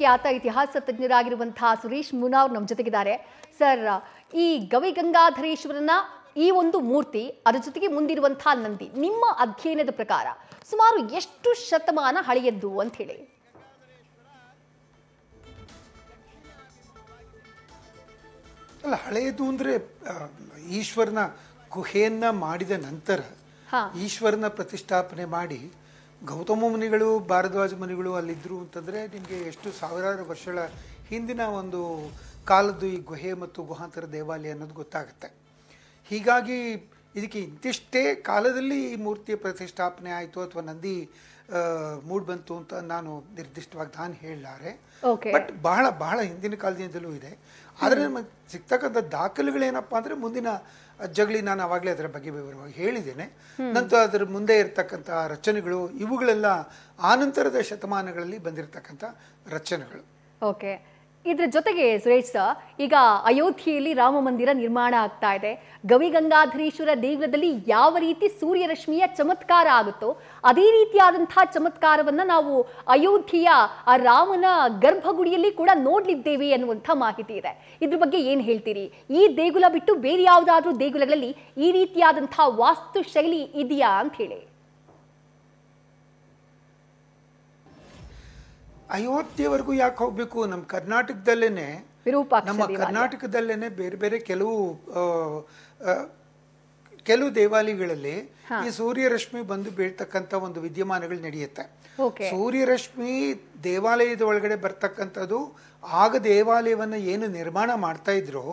ಖ್ಯಾತ ಇತಿಹಾಸ ತಜ್ಞರಾಗಿರುವಂತಹ ಸುರೇಶ್ ಮುನಾವ್ರು ನಮ್ಮ ಜೊತೆಗಿದ್ದಾರೆ ಸರ್ ಈ ಗವಿ ಗಂಗಾಧರೇಶ್ವರನ ಈ ಒಂದು ಮೂರ್ತಿ ಅದರ ಜೊತೆಗೆ ಮುಂದಿರುವಂತಹ ನಂದಿ ನಿಮ್ಮ ಅಧ್ಯಯನದ ಪ್ರಕಾರ ಸುಮಾರು ಎಷ್ಟು ಶತಮಾನ ಹಳೆಯದ್ದು ಅಂತ ಹೇಳಿ ಅಲ್ಲ ಹಳೆಯದು ಅಂದ್ರೆ ಈಶ್ವರನ ಗುಹೆಯನ್ನ ಮಾಡಿದ ನಂತರ ಈಶ್ವರನ ಪ್ರತಿಷ್ಠಾಪನೆ ಮಾಡಿ ಗೌತಮ ಮುನಿಗಳು ಭಾರದ್ವಾಜ ಮುನಿಗಳು ಅಲ್ಲಿದ್ದರು ಅಂತಂದರೆ ನಿಮಗೆ ಎಷ್ಟು ಸಾವಿರಾರು ವರ್ಷಗಳ ಹಿಂದಿನ ಒಂದು ಕಾಲದ್ದು ಈ ಗುಹೆ ಮತ್ತು ಗುಹಾಂತರ ದೇವಾಲಯ ಅನ್ನೋದು ಗೊತ್ತಾಗುತ್ತೆ ಹೀಗಾಗಿ ಇದಕ್ಕೆ ಇಂತಿಷ್ಟೇ ಕಾಲದಲ್ಲಿ ಈ ಮೂರ್ತಿಯ ಪ್ರತಿಷ್ಠಾಪನೆ ಆಯಿತು ಅಥವಾ ನಂದಿ ಮೂಡ್ ಬಂತು ಅಂತ ನಾನು ನಿರ್ದಿಷ್ಟವಾಗಿ ನಾನು ಹೇಳಲಾರೆ ಬಟ್ ಬಹಳ ಬಹಳ ಹಿಂದಿನ ಕಾಲದಿಂದಲೂ ಇದೆ ಆದರೆ ನಮಗೆ ಸಿಗ್ತಕ್ಕಂಥ ದಾಖಲೆಗಳೇನಪ್ಪ ಅಂದರೆ ಮುಂದಿನ ಜಗಳಿ ನಾನು ಆವಾಗಲೇ ಅದರ ಬಗ್ಗೆ ವಿವರವಾಗಿ ಹೇಳಿದ್ದೇನೆ ನಂತರ ಅದರ ಮುಂದೆ ಇರತಕ್ಕಂಥ ರಚನೆಗಳು ಇವುಗಳೆಲ್ಲ ಆನಂತರದ ಶತಮಾನಗಳಲ್ಲಿ ಬಂದಿರತಕ್ಕಂಥ ರಚನೆಗಳು ಓಕೆ ಇದ್ರ ಜೊತೆಗೆ ಸುರೇಶ್ ಈಗ ಅಯೋಧ್ಯೆಯಲ್ಲಿ ರಾಮ ಮಂದಿರ ನಿರ್ಮಾಣ ಆಗ್ತಾ ಇದೆ ಗವಿಗಂಗಾಧರೇಶ್ವರ ದೇಗುಲದಲ್ಲಿ ಯಾವ ರೀತಿ ಸೂರ್ಯರಶ್ಮಿಯ ಚಮತ್ಕಾರ ಆಗುತ್ತೋ ಅದೇ ರೀತಿಯಾದಂತಹ ಚಮತ್ಕಾರವನ್ನ ನಾವು ಅಯೋಧ್ಯೆಯ ಆ ರಾಮನ ಗರ್ಭಗುಡಿಯಲ್ಲಿ ಕೂಡ ನೋಡ್ಲಿದ್ದೇವೆ ಅನ್ನುವಂಥ ಮಾಹಿತಿ ಇದೆ ಇದ್ರ ಬಗ್ಗೆ ಏನು ಹೇಳ್ತೀರಿ ಈ ದೇಗುಲ ಬಿಟ್ಟು ಬೇರೆ ಯಾವುದಾದ್ರೂ ದೇಗುಲಗಳಲ್ಲಿ ಈ ರೀತಿಯಾದಂತಹ ವಾಸ್ತು ಶೈಲಿ ಇದೆಯಾ ಅಂತ ಹೇಳಿ ಅಯೋಧ್ಯೆವರೆಗೂ ಯಾಕೆ ಹೋಗ್ಬೇಕು ನಮ್ಮ ಕರ್ನಾಟಕದಲ್ಲೇನೆ ನಮ್ಮ ಕರ್ನಾಟಕದಲ್ಲೇನೆ ಬೇರೆ ಬೇರೆ ಕೆಲವು ಕೆಲವು ದೇವಾಲಯಗಳಲ್ಲಿ ಈ ಸೂರ್ಯರಶ್ಮಿ ಬಂದು ಬೀಳ್ತಕ್ಕಂಥ ಒಂದು ವಿದ್ಯಮಾನಗಳು ನಡೆಯುತ್ತೆ ಸೂರ್ಯರಶ್ಮಿ ದೇವಾಲಯದ ಒಳಗಡೆ ಬರ್ತಕ್ಕಂಥದ್ದು ಆಗ ದೇವಾಲಯವನ್ನು ಏನು ನಿರ್ಮಾಣ ಮಾಡ್ತಾ ಇದ್ರು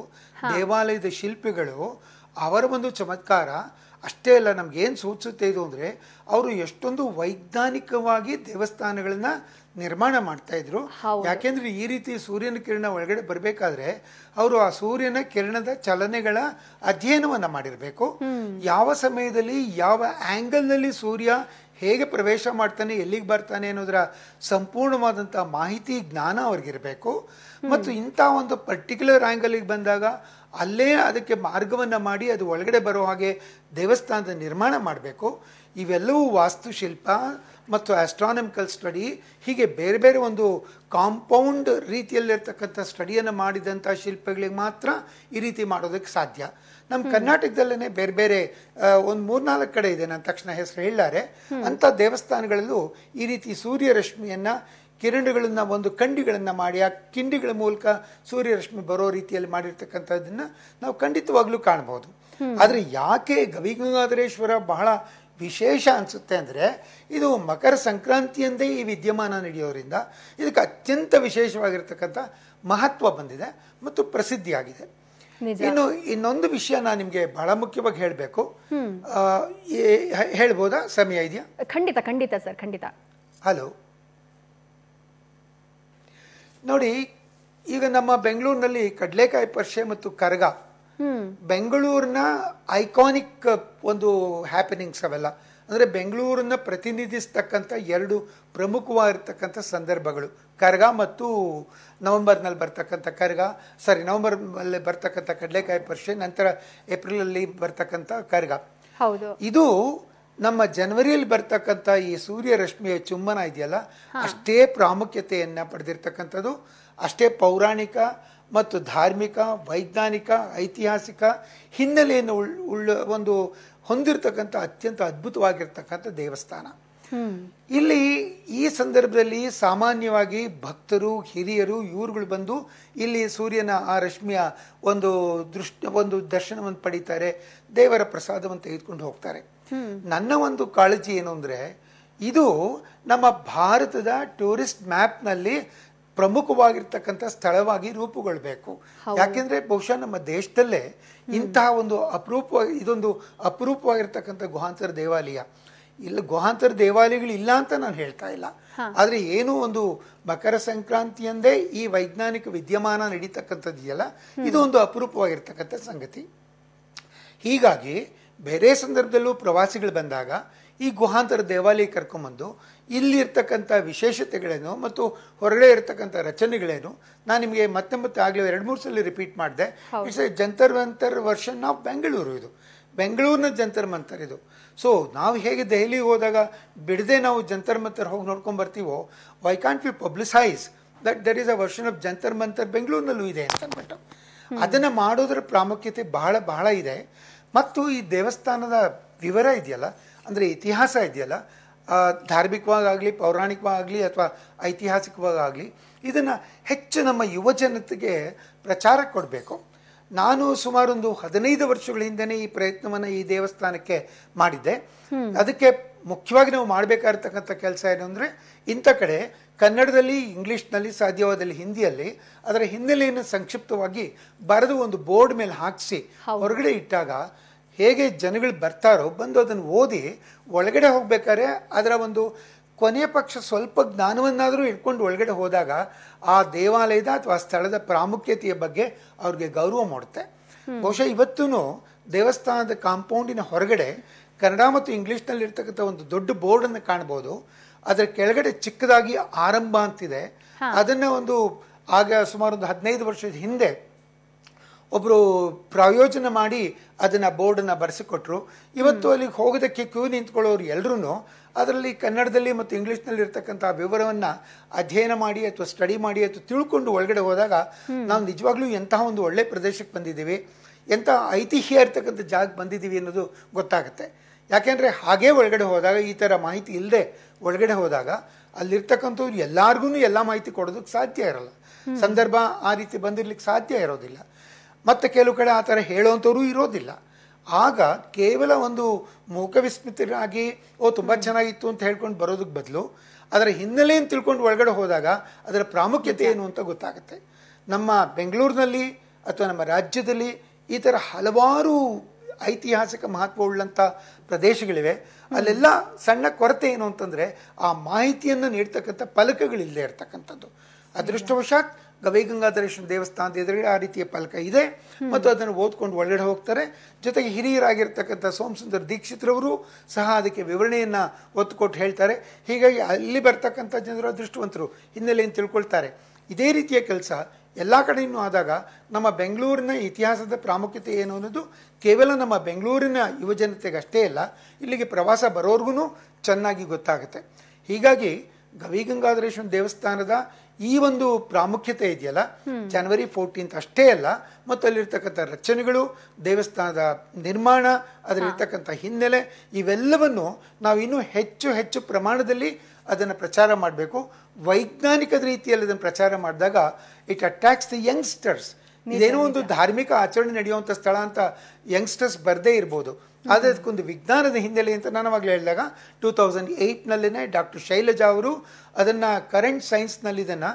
ದೇವಾಲಯದ ಶಿಲ್ಪಿಗಳು ಅವರ ಒಂದು ಚಮತ್ಕಾರ ಅಷ್ಟೇ ಅಲ್ಲ ನಮ್ಗೆ ಏನು ಸೂಚಿಸುತ್ತೆ ಇದು ಅಂದರೆ ಅವರು ಎಷ್ಟೊಂದು ವೈಜ್ಞಾನಿಕವಾಗಿ ದೇವಸ್ಥಾನಗಳನ್ನ ನಿರ್ಮಾಣ ಮಾಡ್ತಾ ಇದ್ರು ಯಾಕೆಂದ್ರೆ ಈ ರೀತಿ ಸೂರ್ಯನ ಕಿರಣ ಒಳಗಡೆ ಬರಬೇಕಾದ್ರೆ ಅವರು ಆ ಸೂರ್ಯನ ಕಿರಣದ ಚಲನೆಗಳ ಅಧ್ಯಯನವನ್ನ ಮಾಡಿರಬೇಕು ಯಾವ ಸಮಯದಲ್ಲಿ ಯಾವ ನಲ್ಲಿ ಸೂರ್ಯ ಹೇಗೆ ಪ್ರವೇಶ ಮಾಡ್ತಾನೆ ಎಲ್ಲಿಗೆ ಬರ್ತಾನೆ ಅನ್ನೋದರ ಸಂಪೂರ್ಣವಾದಂಥ ಮಾಹಿತಿ ಜ್ಞಾನ ಅವ್ರಿಗಿರಬೇಕು ಮತ್ತು ಇಂಥ ಒಂದು ಪರ್ಟಿಕ್ಯುಲರ್ ಆ್ಯಂಗಲಿಗೆ ಬಂದಾಗ ಅಲ್ಲೇ ಅದಕ್ಕೆ ಮಾರ್ಗವನ್ನು ಮಾಡಿ ಅದು ಒಳಗಡೆ ಬರೋ ಹಾಗೆ ದೇವಸ್ಥಾನದ ನಿರ್ಮಾಣ ಮಾಡಬೇಕು ಇವೆಲ್ಲವೂ ವಾಸ್ತುಶಿಲ್ಪ ಮತ್ತು ಆಸ್ಟ್ರಾನಮಿಕಲ್ ಸ್ಟಡಿ ಹೀಗೆ ಬೇರೆ ಬೇರೆ ಒಂದು ಕಾಂಪೌಂಡ್ ರೀತಿಯಲ್ಲಿರ್ತಕ್ಕಂಥ ಸ್ಟಡಿಯನ್ನು ಮಾಡಿದಂಥ ಶಿಲ್ಪಗಳಿಗೆ ಮಾತ್ರ ಈ ರೀತಿ ಮಾಡೋದಕ್ಕೆ ಸಾಧ್ಯ ನಮ್ಮ ಕರ್ನಾಟಕದಲ್ಲೇ ಬೇರೆ ಬೇರೆ ಒಂದು ಮೂರ್ನಾಲ್ಕು ಕಡೆ ಇದೆ ನನ್ನ ತಕ್ಷಣ ಹೆಸರು ಹೇಳಾರೆ ಅಂಥ ದೇವಸ್ಥಾನಗಳಲ್ಲೂ ಈ ರೀತಿ ಸೂರ್ಯರಶ್ಮಿಯನ್ನು ಕಿರಣಗಳನ್ನ ಒಂದು ಕಂಡಿಗಳನ್ನು ಮಾಡಿ ಆ ಕಿಂಡಿಗಳ ಮೂಲಕ ಸೂರ್ಯರಶ್ಮಿ ಬರೋ ರೀತಿಯಲ್ಲಿ ಮಾಡಿರ್ತಕ್ಕಂಥದ್ದನ್ನು ನಾವು ಖಂಡಿತವಾಗ್ಲೂ ಕಾಣಬಹುದು ಆದರೆ ಯಾಕೆ ಗವಿಗಂಗಾಧರೇಶ್ವರ ಬಹಳ ವಿಶೇಷ ಅನಿಸುತ್ತೆ ಅಂದರೆ ಇದು ಮಕರ ಸಂಕ್ರಾಂತಿಯಂದೇ ಈ ವಿದ್ಯಮಾನ ನಡೆಯೋದ್ರಿಂದ ಇದಕ್ಕೆ ಅತ್ಯಂತ ವಿಶೇಷವಾಗಿರ್ತಕ್ಕಂಥ ಮಹತ್ವ ಬಂದಿದೆ ಮತ್ತು ಪ್ರಸಿದ್ಧಿಯಾಗಿದೆ ಇನ್ನು ಇನ್ನೊಂದು ವಿಷಯ ನಾನು ನಿಮಗೆ ಬಹಳ ಮುಖ್ಯವಾಗಿ ಹೇಳಬೇಕು ಹೇಳ್ಬೋದಾ ಸಮಯ ಇದೆಯಾ ಖಂಡಿತ ಖಂಡಿತ ಸರ್ ಖಂಡಿತ ಹಲೋ ನೋಡಿ ಈಗ ನಮ್ಮ ಬೆಂಗಳೂರಿನಲ್ಲಿ ಕಡಲೆಕಾಯಿ ಪರ್ಷೆ ಮತ್ತು ಕರಗ ಬೆಂಗಳೂರಿನ ಐಕಾನಿಕ್ ಒಂದು ಹ್ಯಾಪನಿಂಗ್ಸ್ ಅವೆಲ್ಲ ಅಂದರೆ ಬೆಂಗಳೂರನ್ನ ಪ್ರತಿನಿಧಿಸ್ತಕ್ಕಂಥ ಎರಡು ಪ್ರಮುಖವಾಗಿರ್ತಕ್ಕಂಥ ಸಂದರ್ಭಗಳು ಕರ್ಗ ಮತ್ತು ನವೆಂಬರ್ನಲ್ಲಿ ಬರ್ತಕ್ಕಂಥ ಕರ್ಗ ಸಾರಿ ನವೆಂಬರ್ನಲ್ಲಿ ಬರ್ತಕ್ಕಂಥ ಕಡಲೆಕಾಯಿ ಪರ್ಷೆ ನಂತರ ಏಪ್ರಿಲಲ್ಲಿ ಬರ್ತಕ್ಕಂಥ ಕರ್ಗ ಹೌದು ಇದು ನಮ್ಮ ಜನವರಿಯಲ್ಲಿ ಬರ್ತಕ್ಕಂಥ ಈ ಸೂರ್ಯ ರಶ್ಮಿಯ ಚುಂಬನ ಇದೆಯಲ್ಲ ಅಷ್ಟೇ ಪ್ರಾಮುಖ್ಯತೆಯನ್ನು ಪಡೆದಿರ್ತಕ್ಕಂಥದ್ದು ಅಷ್ಟೇ ಪೌರಾಣಿಕ ಮತ್ತು ಧಾರ್ಮಿಕ ವೈಜ್ಞಾನಿಕ ಐತಿಹಾಸಿಕ ಹಿನ್ನೆಲೆಯನ್ನು ಉಳ್ಳ ಒಂದು ಹೊಂದಿರತಕ್ಕಂಥ ಅತ್ಯಂತ ಅದ್ಭುತವಾಗಿರ್ತಕ್ಕಂಥ ದೇವಸ್ಥಾನ ಇಲ್ಲಿ ಈ ಸಂದರ್ಭದಲ್ಲಿ ಸಾಮಾನ್ಯವಾಗಿ ಭಕ್ತರು ಹಿರಿಯರು ಇವರುಗಳು ಬಂದು ಇಲ್ಲಿ ಸೂರ್ಯನ ಆ ರಶ್ಮಿಯ ಒಂದು ದೃಷ್ಟ ಒಂದು ದರ್ಶನವನ್ನು ಪಡೀತಾರೆ ದೇವರ ಪ್ರಸಾದವನ್ನು ತೆಗೆದುಕೊಂಡು ಹೋಗ್ತಾರೆ ನನ್ನ ಒಂದು ಕಾಳಜಿ ಏನು ಅಂದರೆ ಇದು ನಮ್ಮ ಭಾರತದ ಟೂರಿಸ್ಟ್ ಮ್ಯಾಪ್ನಲ್ಲಿ ಪ್ರಮುಖವಾಗಿರ್ತಕ್ಕಂಥ ಸ್ಥಳವಾಗಿ ರೂಪುಗೊಳ್ಬೇಕು ಯಾಕೆಂದ್ರೆ ಬಹುಶಃ ನಮ್ಮ ದೇಶದಲ್ಲೇ ಇಂತಹ ಒಂದು ಅಪರೂಪ ಇದೊಂದು ಅಪರೂಪವಾಗಿರ್ತಕ್ಕಂಥ ಗುಹಾಂತರ ದೇವಾಲಯ ಇಲ್ಲ ಗುಹಾಂತರ ದೇವಾಲಯಗಳು ಇಲ್ಲ ಅಂತ ನಾನು ಹೇಳ್ತಾ ಇಲ್ಲ ಆದರೆ ಏನು ಒಂದು ಮಕರ ಸಂಕ್ರಾಂತಿ ಅಂದೇ ಈ ವೈಜ್ಞಾನಿಕ ವಿದ್ಯಮಾನ ನಡೀತಕ್ಕಂಥದ್ದಿದೆಯಲ್ಲ ಇದು ಒಂದು ಅಪರೂಪವಾಗಿರ್ತಕ್ಕಂಥ ಸಂಗತಿ ಹೀಗಾಗಿ ಬೇರೆ ಸಂದರ್ಭದಲ್ಲೂ ಪ್ರವಾಸಿಗಳು ಬಂದಾಗ ಈ ಗುಹಾಂತರ ದೇವಾಲಯ ಕರ್ಕೊಂಬಂದು ಇಲ್ಲಿರ್ತಕ್ಕಂಥ ವಿಶೇಷತೆಗಳೇನು ಮತ್ತು ಹೊರಗಡೆ ಇರತಕ್ಕಂಥ ರಚನೆಗಳೇನು ನಾನು ನಿಮಗೆ ಮತ್ತೆ ಮತ್ತೆ ಆಗಲೇ ಎರಡು ಮೂರು ಸಲ ರಿಪೀಟ್ ಮಾಡಿದೆ it's Jantar Mantar version of Bengaluru ಇದು ಬೆಂಗಳೂರಿನ ಜಂತರ್ ಮಂತರ್ ಇದು ಸೊ ನಾವು ಹೇಗೆ ದೆಹಲಿಗೆ ಹೋದಾಗ ಬಿಡದೆ ನಾವು ಜಂತರ್ ಮಂತರ್ ಹೋಗಿ ನೋಡ್ಕೊಂಡು ಬರ್ತೀವೋ why can't we publicise that there is a version of Jantar Mantar ಬೆಂಗಳೂರಿನಲ್ಲೂ ಇದೆ ಅಂತ ಅಂದ್ಬಿಟ್ಟು ಅದನ್ನು ಮಾಡೋದ್ರ ಪ್ರಾಮುಖ್ಯತೆ ಬಹಳ ಬಹಳ ಇದೆ ಮತ್ತು ಈ ದೇವಸ್ಥಾನದ ವಿವರ ಇದೆಯಲ್ಲ ಅಂದರೆ ಇತಿಹಾಸ ಇದೆಯಲ್ಲ ಧಾರ್ಮಿಕವಾಗಲಿ ಪೌರಾಣಿಕವಾಗಲಿ ಅಥವಾ ಐತಿಹಾಸಿಕವಾಗಲಿ ಇದನ್ನು ಹೆಚ್ಚು ನಮ್ಮ ಯುವ ಜನತೆಗೆ ಪ್ರಚಾರ ಕೊಡಬೇಕು ನಾನು ಸುಮಾರೊಂದು ಹದಿನೈದು ವರ್ಷಗಳ ಹಿಂದೆನೇ ಈ ಪ್ರಯತ್ನವನ್ನು ಈ ದೇವಸ್ಥಾನಕ್ಕೆ ಮಾಡಿದ್ದೆ ಅದಕ್ಕೆ ಮುಖ್ಯವಾಗಿ ನಾವು ಮಾಡಬೇಕಾಗಿರ್ತಕ್ಕಂಥ ಕೆಲಸ ಏನು ಅಂದರೆ ಇಂಥ ಕಡೆ ಕನ್ನಡದಲ್ಲಿ ಇಂಗ್ಲೀಷ್ನಲ್ಲಿ ಸಾಧ್ಯವಾದಲ್ಲಿ ಹಿಂದಿಯಲ್ಲಿ ಅದರ ಹಿನ್ನೆಲೆಯನ್ನು ಸಂಕ್ಷಿಪ್ತವಾಗಿ ಬರೆದು ಒಂದು ಬೋರ್ಡ್ ಮೇಲೆ ಹಾಕಿಸಿ ಹೊರಗಡೆ ಇಟ್ಟಾಗ ಹೇಗೆ ಜನಗಳು ಬರ್ತಾರೋ ಬಂದು ಅದನ್ನು ಓದಿ ಒಳಗಡೆ ಹೋಗ್ಬೇಕಾದ್ರೆ ಅದರ ಒಂದು ಕೊನೆಯ ಪಕ್ಷ ಸ್ವಲ್ಪ ಜ್ಞಾನವನ್ನಾದರೂ ಇಟ್ಕೊಂಡು ಒಳಗಡೆ ಹೋದಾಗ ಆ ದೇವಾಲಯದ ಅಥವಾ ಸ್ಥಳದ ಪ್ರಾಮುಖ್ಯತೆಯ ಬಗ್ಗೆ ಅವ್ರಿಗೆ ಗೌರವ ಮಾಡುತ್ತೆ ಬಹುಶಃ ಇವತ್ತೂ ದೇವಸ್ಥಾನದ ಕಾಂಪೌಂಡಿನ ಹೊರಗಡೆ ಕನ್ನಡ ಮತ್ತು ಇರ್ತಕ್ಕಂಥ ಒಂದು ದೊಡ್ಡ ಬೋರ್ಡನ್ನು ಕಾಣ್ಬೋದು ಅದರ ಕೆಳಗಡೆ ಚಿಕ್ಕದಾಗಿ ಆರಂಭ ಅಂತಿದೆ ಅದನ್ನು ಒಂದು ಆಗ ಸುಮಾರು ಒಂದು ಹದಿನೈದು ವರ್ಷದ ಹಿಂದೆ ಒಬ್ಬರು ಪ್ರಾಯೋಜನ ಮಾಡಿ ಅದನ್ನು ಬೋರ್ಡನ್ನು ಬರೆಸಿಕೊಟ್ರು ಇವತ್ತು ಅಲ್ಲಿಗೆ ಹೋಗೋದಕ್ಕೆ ಕ್ಯೂ ನಿಂತ್ಕೊಳ್ಳೋರು ಎಲ್ಲರೂ ಅದರಲ್ಲಿ ಕನ್ನಡದಲ್ಲಿ ಮತ್ತು ಇಂಗ್ಲೀಷ್ನಲ್ಲಿ ಇರ್ತಕ್ಕಂಥ ವಿವರವನ್ನು ಅಧ್ಯಯನ ಮಾಡಿ ಅಥವಾ ಸ್ಟಡಿ ಮಾಡಿ ಅಥವಾ ತಿಳ್ಕೊಂಡು ಒಳಗಡೆ ಹೋದಾಗ ನಾವು ನಿಜವಾಗ್ಲೂ ಎಂತಹ ಒಂದು ಒಳ್ಳೆ ಪ್ರದೇಶಕ್ಕೆ ಬಂದಿದ್ದೀವಿ ಎಂಥ ಐತಿಹ್ಯ ಇರ್ತಕ್ಕಂಥ ಜಾಗಕ್ಕೆ ಬಂದಿದ್ದೀವಿ ಅನ್ನೋದು ಗೊತ್ತಾಗುತ್ತೆ ಯಾಕೆಂದರೆ ಹಾಗೇ ಒಳಗಡೆ ಹೋದಾಗ ಈ ಥರ ಮಾಹಿತಿ ಇಲ್ಲದೆ ಒಳಗಡೆ ಹೋದಾಗ ಅಲ್ಲಿರ್ತಕ್ಕಂಥವ್ರು ಎಲ್ಲಾರ್ಗು ಎಲ್ಲ ಮಾಹಿತಿ ಕೊಡೋದಕ್ಕೆ ಸಾಧ್ಯ ಇರಲ್ಲ ಸಂದರ್ಭ ಆ ರೀತಿ ಬಂದಿರ್ಲಿಕ್ಕೆ ಸಾಧ್ಯ ಇರೋದಿಲ್ಲ ಮತ್ತು ಕೆಲವು ಕಡೆ ಆ ಥರ ಹೇಳೋವಂಥವ್ರು ಇರೋದಿಲ್ಲ ಆಗ ಕೇವಲ ಒಂದು ಮೂಕವಿಸ್ಮಿತರಾಗಿ ಓ ತುಂಬ ಚೆನ್ನಾಗಿತ್ತು ಅಂತ ಹೇಳ್ಕೊಂಡು ಬರೋದಕ್ಕೆ ಬದಲು ಅದರ ಹಿನ್ನೆಲೆಯನ್ನು ತಿಳ್ಕೊಂಡು ಒಳಗಡೆ ಹೋದಾಗ ಅದರ ಪ್ರಾಮುಖ್ಯತೆ ಏನು ಅಂತ ಗೊತ್ತಾಗುತ್ತೆ ನಮ್ಮ ಬೆಂಗಳೂರಿನಲ್ಲಿ ಅಥವಾ ನಮ್ಮ ರಾಜ್ಯದಲ್ಲಿ ಈ ಥರ ಹಲವಾರು ಐತಿಹಾಸಿಕ ಮಹತ್ವವುಳ್ಳಂಥ ಪ್ರದೇಶಗಳಿವೆ ಅಲ್ಲೆಲ್ಲ ಸಣ್ಣ ಕೊರತೆ ಏನು ಅಂತಂದರೆ ಆ ಮಾಹಿತಿಯನ್ನು ನೀಡ್ತಕ್ಕಂಥ ಫಲಕಗಳಿಲ್ಲದೆ ಇರ್ತಕ್ಕಂಥದ್ದು ಅದೃಷ್ಟವಶಾತ್ ಗವಿ ಗಂಗಾಧರೇಶ್ವರ ದೇವಸ್ಥಾನದ ಎದುರುಗಡೆ ಆ ರೀತಿಯ ಫಲಕ ಇದೆ ಮತ್ತು ಅದನ್ನು ಓದ್ಕೊಂಡು ಒಳ್ಳೆಡೆ ಹೋಗ್ತಾರೆ ಜೊತೆಗೆ ಹಿರಿಯರಾಗಿರ್ತಕ್ಕಂಥ ಸೋಮಸುಂದರ್ ದೀಕ್ಷಿತ್ರವರು ಸಹ ಅದಕ್ಕೆ ವಿವರಣೆಯನ್ನು ಒತ್ತು ಕೊಟ್ಟು ಹೇಳ್ತಾರೆ ಹೀಗಾಗಿ ಅಲ್ಲಿ ಬರ್ತಕ್ಕಂಥ ಜನರು ಅದೃಷ್ಟವಂತರು ಹಿನ್ನೆಲೆಯನ್ನು ತಿಳ್ಕೊಳ್ತಾರೆ ಇದೇ ರೀತಿಯ ಕೆಲಸ ಎಲ್ಲ ಕಡೆಯೂ ಆದಾಗ ನಮ್ಮ ಬೆಂಗಳೂರಿನ ಇತಿಹಾಸದ ಪ್ರಾಮುಖ್ಯತೆ ಏನು ಅನ್ನೋದು ಕೇವಲ ನಮ್ಮ ಬೆಂಗಳೂರಿನ ಯುವಜನತೆಗಷ್ಟೇ ಅಲ್ಲ ಇಲ್ಲಿಗೆ ಪ್ರವಾಸ ಬರೋರ್ಗೂ ಚೆನ್ನಾಗಿ ಗೊತ್ತಾಗುತ್ತೆ ಹೀಗಾಗಿ ಗವಿಗಂಗಾಧರೇಶ್ವರ ದೇವಸ್ಥಾನದ ಈ ಒಂದು ಪ್ರಾಮುಖ್ಯತೆ ಇದೆಯಲ್ಲ ಜನವರಿ ಫೋರ್ಟೀನ್ತ್ ಅಷ್ಟೇ ಅಲ್ಲ ಮತ್ತು ಅಲ್ಲಿರ್ತಕ್ಕಂಥ ರಚನೆಗಳು ದೇವಸ್ಥಾನದ ನಿರ್ಮಾಣ ಅದರಲ್ಲಿರ್ತಕ್ಕಂಥ ಹಿನ್ನೆಲೆ ಇವೆಲ್ಲವನ್ನು ನಾವು ಇನ್ನೂ ಹೆಚ್ಚು ಹೆಚ್ಚು ಪ್ರಮಾಣದಲ್ಲಿ ಅದನ್ನು ಪ್ರಚಾರ ಮಾಡಬೇಕು ವೈಜ್ಞಾನಿಕದ ರೀತಿಯಲ್ಲಿ ಅದನ್ನು ಪ್ರಚಾರ ಮಾಡಿದಾಗ ಇಟ್ ಅಟ್ಯಾಕ್ಸ್ ದಿ ಯಂಗ್ಸ್ಟರ್ಸ್ ಇದೇನೋ ಒಂದು ಧಾರ್ಮಿಕ ಆಚರಣೆ ನಡೆಯುವಂಥ ಸ್ಥಳ ಅಂತ ಯಂಗ್ಸ್ಟರ್ಸ್ ಬರದೇ ಇರ್ಬೋದು ಆದರೆ ಅದಕ್ಕೊಂದು ವಿಜ್ಞಾನದ ಹಿನ್ನೆಲೆ ಅಂತ ನಾನು ಅವಾಗಲೇ ಹೇಳಿದಾಗ ಟೂ ತೌಸಂಡ್ ಏಯ್ಟ್ನಲ್ಲೇ ಡಾಕ್ಟರ್ ಶೈಲಜಾ ಅವರು ಅದನ್ನು ಕರೆಂಟ್ ಸೈನ್ಸ್ನಲ್ಲಿ ಇದನ್ನು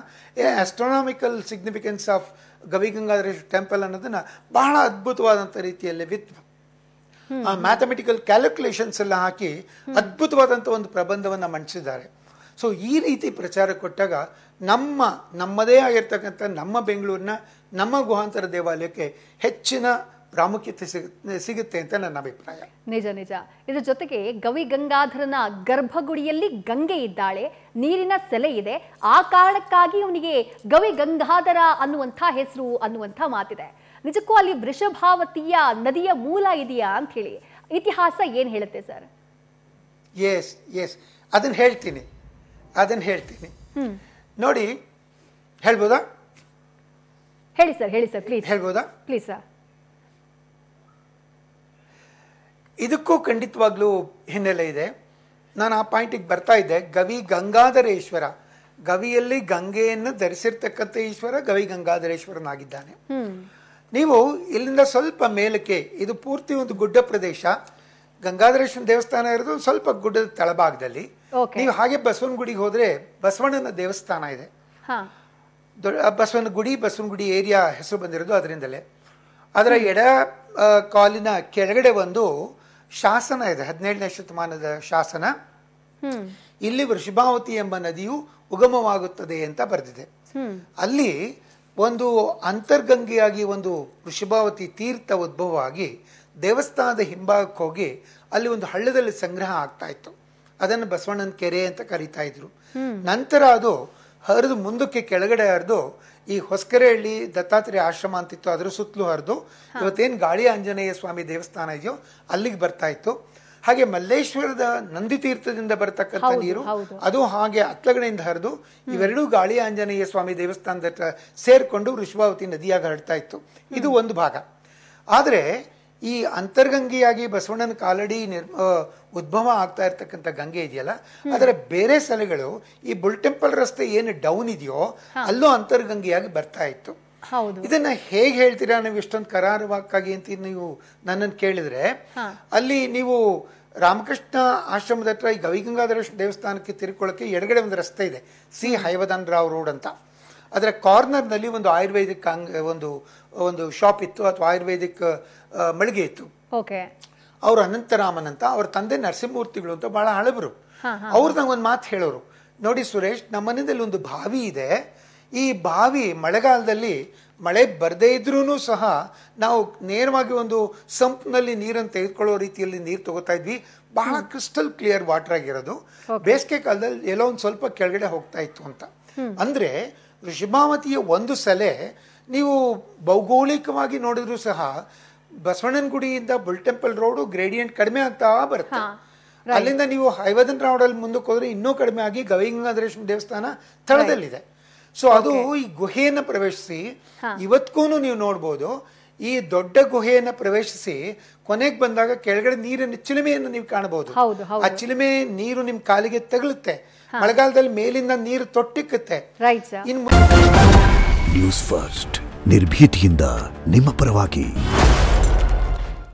astronomical significance of Gavigangadhara temple ಅನ್ನೋದನ್ನು ಬಹಳ ಅದ್ಭುತವಾದಂಥ ರೀತಿಯಲ್ಲಿ ವಿತ್ ಆ ಮ್ಯಾಥಮೆಟಿಕಲ್ ಕ್ಯಾಲ್ಕುಲೇಷನ್ಸ್ ಎಲ್ಲ ಹಾಕಿ ಅದ್ಭುತವಾದಂಥ ಒಂದು ಪ್ರಬಂಧವನ್ನು ಮಂಡಿಸಿದ್ದಾರೆ ಸೊ ಈ ರೀತಿ ಪ್ರಚಾರ ಕೊಟ್ಟಾಗ ನಮ್ಮ ನಮ್ಮದೇ ಆಗಿರ್ತಕ್ಕಂಥ ನಮ್ಮ ಬೆಂಗಳೂರಿನ ನಮ್ಮ ಗುಹಾಂತರ ದೇವಾಲಯಕ್ಕೆ ಹೆಚ್ಚಿನ ಪ್ರಾಮುಖ್ಯತೆ ಸಿಗುತ್ತೆ ಅಂತ ನನ್ನ ಅಭಿಪ್ರಾಯ ನಿಜ ನಿಜ ಇದರ ಜೊತೆಗೆ ಗವಿ ಗಂಗಾಧರನ ಗರ್ಭಗುಡಿಯಲ್ಲಿ ಗಂಗೆ ಇದ್ದಾಳೆ ನೀರಿನ ಸೆಲೆ ಇದೆ ಆ ಕಾರಣಕ್ಕಾಗಿ ಅವನಿಗೆ ಗವಿ ಗಂಗಾಧರ ಅನ್ನುವಂಥ ಹೆಸರು ಅನ್ನುವಂಥ ಮಾತಿದೆ ನಿಜಕ್ಕೂ ಅಲ್ಲಿ ವೃಷಭಾವತಿಯ ನದಿಯ ಮೂಲ ಇದೆಯಾ ಅಂತ ಹೇಳಿ ಇತಿಹಾಸ ಏನು ಹೇಳುತ್ತೆ ಸರ್ ಎಸ್ ಎಸ್ ಅದನ್ನು ಹೇಳ್ತೀನಿ ಅದನ್ನು ಹೇಳ್ತೀನಿ ನೋಡಿ ಹೇಳ್ಬೋದಾ ಹೇಳಿ ಸರ್ ಹೇಳಿ ಸರ್ ಪ್ಲೀಸ್ ಹೇಳ್ಬೋದಾ ಪ್ಲೀಸ್ ಸರ್ ಇದಕ್ಕೂ ಖಂಡಿತವಾಗ್ಲೂ ಹಿನ್ನೆಲೆ ಇದೆ ನಾನು ಆ ಪಾಯಿಂಟಿಗೆ ಬರ್ತಾ ಇದ್ದೆ ಗವಿ ಗಂಗಾಧರೇಶ್ವರ ಗವಿಯಲ್ಲಿ ಗಂಗೆಯನ್ನು ಧರಿಸಿರ್ತಕ್ಕಂಥ ಈಶ್ವರ ಗವಿ ಗಂಗಾಧರೇಶ್ವರನಾಗಿದ್ದಾನೆ ನೀವು ಇಲ್ಲಿಂದ ಸ್ವಲ್ಪ ಮೇಲಕ್ಕೆ ಇದು ಪೂರ್ತಿ ಒಂದು ಗುಡ್ಡ ಪ್ರದೇಶ ಗಂಗಾಧರೇಶ್ವರ ದೇವಸ್ಥಾನ ಇರೋದು ಸ್ವಲ್ಪ ಗುಡ್ಡದ ತಳಭಾಗದಲ್ಲಿ ನೀವು ಹಾಗೆ ಬಸವನ ಗುಡಿಗೆ ಹೋದ್ರೆ ಬಸವಣ್ಣನ ದೇವಸ್ಥಾನ ಇದೆ ಬಸವನ ಗುಡಿ ಬಸವನ ಗುಡಿ ಏರಿಯಾ ಹೆಸರು ಬಂದಿರೋದು ಅದರಿಂದಲೇ ಅದರ ಎಡ ಕಾಲಿನ ಕೆಳಗಡೆ ಒಂದು ಶಾಸನ ಇದೆ ಹದಿನೇಳನೇ ಶತಮಾನದ ಶಾಸನ ಇಲ್ಲಿ ವೃಷಭಾವತಿ ಎಂಬ ನದಿಯು ಉಗಮವಾಗುತ್ತದೆ ಅಂತ ಬರೆದಿದೆ ಅಲ್ಲಿ ಒಂದು ಅಂತರ್ಗಂಗೆಯಾಗಿ ಒಂದು ವೃಷಭಾವತಿ ತೀರ್ಥ ಉದ್ಭವವಾಗಿ ದೇವಸ್ಥಾನದ ಹಿಂಭಾಗಕ್ಕೆ ಹೋಗಿ ಅಲ್ಲಿ ಒಂದು ಹಳ್ಳದಲ್ಲಿ ಸಂಗ್ರಹ ಆಗ್ತಾ ಇತ್ತು ಅದನ್ನು ಬಸವಣ್ಣನ ಕೆರೆ ಅಂತ ಕರಿತಾ ಇದ್ರು ನಂತರ ಅದು ಹರಿದು ಮುಂದಕ್ಕೆ ಕೆಳಗಡೆ ಹರಿದು ಈ ಹೊಸಕೆರೆಹಳ್ಳಿ ದತ್ತಾತ್ರೇಯ ಆಶ್ರಮ ಅಂತಿತ್ತು ಅದರ ಸುತ್ತಲೂ ಹರಿದು ಇವತ್ತೇನು ಗಾಳಿ ಆಂಜನೇಯ ಸ್ವಾಮಿ ದೇವಸ್ಥಾನ ಇದೆಯೋ ಅಲ್ಲಿಗೆ ಬರ್ತಾ ಇತ್ತು ಹಾಗೆ ಮಲ್ಲೇಶ್ವರದ ನಂದಿ ತೀರ್ಥದಿಂದ ಬರತಕ್ಕಂಥ ನೀರು ಅದು ಹಾಗೆ ಅತ್ಲಗಡೆಯಿಂದ ಹರಿದು ಇವೆರಡೂ ಗಾಳಿ ಆಂಜನೇಯ ಸ್ವಾಮಿ ದೇವಸ್ಥಾನದ ಸೇರ್ಕೊಂಡು ವೃಷಭಾವತಿ ನದಿಯಾಗಿ ಹರಡ್ತಾ ಇತ್ತು ಇದು ಒಂದು ಭಾಗ ಆದರೆ ಈ ಅಂತರ್ಗಂಗಿಯಾಗಿ ಬಸವಣ್ಣನ ಕಾಲಡಿ ನಿರ್ ಉದ್ಭವ ಆಗ್ತಾ ಇರ್ತಕ್ಕಂಥ ಗಂಗೆ ಇದೆಯಲ್ಲ ಅದರ ಬೇರೆ ಸಲಗಳು ಈ ಬುಲ್ ಟೆಂಪಲ್ ರಸ್ತೆ ಏನು ಡೌನ್ ಇದೆಯೋ ಅಲ್ಲೂ ಅಂತರ್ಗಂಗಿಯಾಗಿ ಬರ್ತಾ ಇತ್ತು ಇದನ್ನ ಹೇಗೆ ಹೇಳ್ತೀರಾ ನೀವು ಇಷ್ಟೊಂದು ಕರಾರವಾಗಿ ಅಂತ ನೀವು ನನ್ನನ್ನು ಕೇಳಿದ್ರೆ ಅಲ್ಲಿ ನೀವು ರಾಮಕೃಷ್ಣ ಆಶ್ರಮದ ಹತ್ರ ಈ ಗವಿಗಂಗಾಧರ ದೇವಸ್ಥಾನಕ್ಕೆ ತಿರ್ಕೊಳಕ್ಕೆ ಎಡಗಡೆ ಒಂದು ರಸ್ತೆ ಇದೆ ಸಿ ಹೈವದನ್ ರಾವ್ ರೋಡ್ ಅಂತ ಅದರ ಕಾರ್ನರ್ನಲ್ಲಿ ಒಂದು ಆಯುರ್ವೇದಿಕ್ ಒಂದು ಒಂದು ಶಾಪ್ ಇತ್ತು ಅಥವಾ ಆಯುರ್ವೇದಿಕ್ ಮಳಿಗೆ ಇತ್ತು ಅವರು ಅನಂತರಾಮನ್ ಅಂತ ಅವ್ರ ತಂದೆ ನರಸಿಂಹಮೂರ್ತಿಗಳು ಅಂತ ಬಹಳ ಹಳಬರು ಅವ್ರು ನಂಗೆ ಒಂದು ಮಾತು ಹೇಳೋರು ನೋಡಿ ಸುರೇಶ್ ನಮ್ಮ ಮನೆಯಲ್ಲಿ ಒಂದು ಬಾವಿ ಇದೆ ಈ ಬಾವಿ ಮಳೆಗಾಲದಲ್ಲಿ ಮಳೆ ಬರದೇ ಇದ್ರೂ ಸಹ ನಾವು ನೇರವಾಗಿ ಒಂದು ಸಂಪ್ನಲ್ಲಿ ನೀರನ್ನು ತೆಗೆದುಕೊಳ್ಳೋ ರೀತಿಯಲ್ಲಿ ನೀರು ತಗೋತಾ ಇದ್ವಿ ಬಹಳ ಕ್ರಿಸ್ಟಲ್ ಕ್ಲಿಯರ್ ವಾಟರ್ ಆಗಿರೋದು ಬೇಸಿಗೆ ಕಾಲದಲ್ಲಿ ಎಲ್ಲೋ ಒಂದು ಸ್ವಲ್ಪ ಕೆಳಗಡೆ ಹೋಗ್ತಾ ಇತ್ತು ಅಂತ ಅಂದ್ರೆ ಋಷಭಾವತಿಯ ಒಂದು ಸಲೆ ನೀವು ಭೌಗೋಳಿಕವಾಗಿ ನೋಡಿದ್ರು ಸಹ ಬಸವಣ್ಣನಗುಡಿಯಿಂದ ಬುಲ್ ಟೆಂಪಲ್ ರೋಡು ಗ್ರೇಡಿಯಂಟ್ ಕಡಿಮೆ ಆಗ್ತಾ ಬರುತ್ತೆ ಅಲ್ಲಿಂದ ನೀವು ಹೈವದನ್ ರೋಡಲ್ಲಿ ಮುಂದಕ್ಕೆ ಹೋದ್ರೆ ಇನ್ನೂ ಕಡಿಮೆ ಆಗಿ ಗವಿಗಂಗಾಧರೇಶ್ವರ ದೇವಸ್ಥಾನ ಸ್ಥಳದಲ್ಲಿದೆ ಸೊ ಅದು ಈ ಗುಹೆಯನ್ನು ಪ್ರವೇಶಿಸಿ ಇವತ್ತಿಗೂ ನೀವು ನೋಡ್ಬೋದು ಈ ದೊಡ್ಡ ಗುಹೆಯನ್ನು ಪ್ರವೇಶಿಸಿ ಕೊನೆಗೆ ಬಂದಾಗ ಕೆಳಗಡೆ ನೀರಿನ ಚಿಲುಮೆಯನ್ನು ನೀವು ಕಾಣಬಹುದು ಆ ಚಿಲುಮೆ ನೀರು ನಿಮ್ ಕಾಲಿಗೆ ತಗಲುತ್ತೆ ಮಳೆಗಾಲದಲ್ಲಿ ಮೇಲಿಂದ ನೀರು ತೊಟ್ಟಿಕ್ಕುತ್ತೆ ನ್ಯೂಸ್ ಫಸ್ಟ್ ನಿರ್ಭೀತಿಯಿಂದ ನಿಮ್ಮ ಪರವಾಗಿ